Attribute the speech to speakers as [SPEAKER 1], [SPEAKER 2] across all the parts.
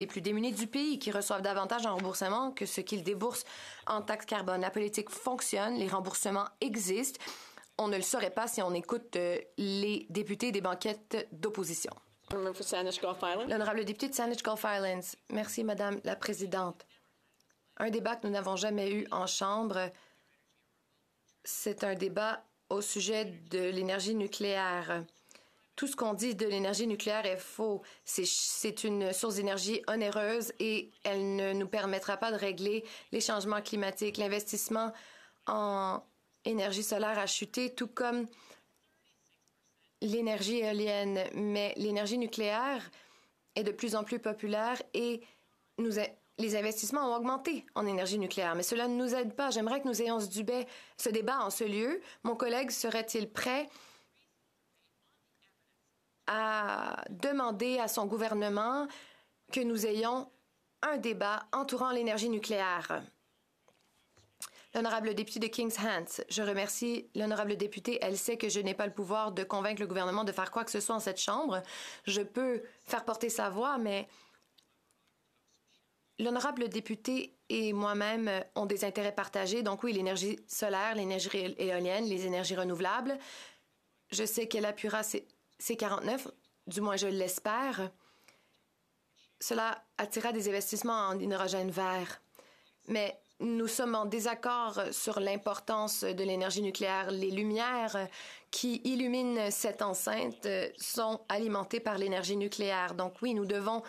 [SPEAKER 1] les plus démunis du pays qui reçoivent davantage en remboursement que ce qu'ils déboursent en taxes carbone. La politique fonctionne, les remboursements existent. On ne le saurait pas si on écoute euh, les députés des banquettes d'opposition. L'honorable député de Sandwich Gulf Islands. Merci, Madame la Présidente. Un débat que nous n'avons jamais eu en Chambre, c'est un débat au sujet de l'énergie nucléaire tout ce qu'on dit de l'énergie nucléaire est faux. C'est une source d'énergie onéreuse et elle ne nous permettra pas de régler les changements climatiques. L'investissement en énergie solaire a chuté, tout comme l'énergie éolienne. Mais l'énergie nucléaire est de plus en plus populaire et les investissements ont augmenté en énergie nucléaire. Mais cela ne nous aide pas. J'aimerais que nous ayons ce, ce débat en ce lieu. Mon collègue serait-il prêt à demander à son gouvernement que nous ayons un débat entourant l'énergie nucléaire. L'honorable député de King's Hands, je remercie l'honorable député. Elle sait que je n'ai pas le pouvoir de convaincre le gouvernement de faire quoi que ce soit en cette Chambre. Je peux faire porter sa voix, mais l'honorable député et moi-même ont des intérêts partagés. Donc oui, l'énergie solaire, l'énergie éolienne, les énergies renouvelables. Je sais qu'elle appuiera ses, ces 49, du moins je l'espère, cela attira des investissements en hydrogène vert. Mais nous sommes en désaccord sur l'importance de l'énergie nucléaire. Les lumières qui illuminent cette enceinte sont alimentées par l'énergie nucléaire. Donc oui, nous devons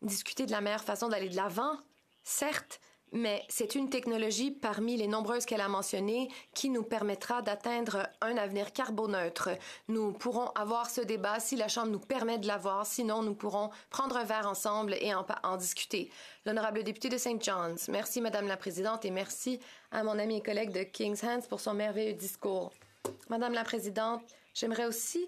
[SPEAKER 1] discuter de la meilleure façon d'aller de l'avant, certes, mais c'est une technologie parmi les nombreuses qu'elle a mentionnées qui nous permettra d'atteindre un avenir carboneutre. Nous pourrons avoir ce débat si la Chambre nous permet de l'avoir, sinon nous pourrons prendre un verre ensemble et en, discuter. L'honorable député de St. John's, merci Madame la Présidente et merci à mon ami et collègue de King's Hands pour son merveilleux discours. Madame la Présidente, j'aimerais aussi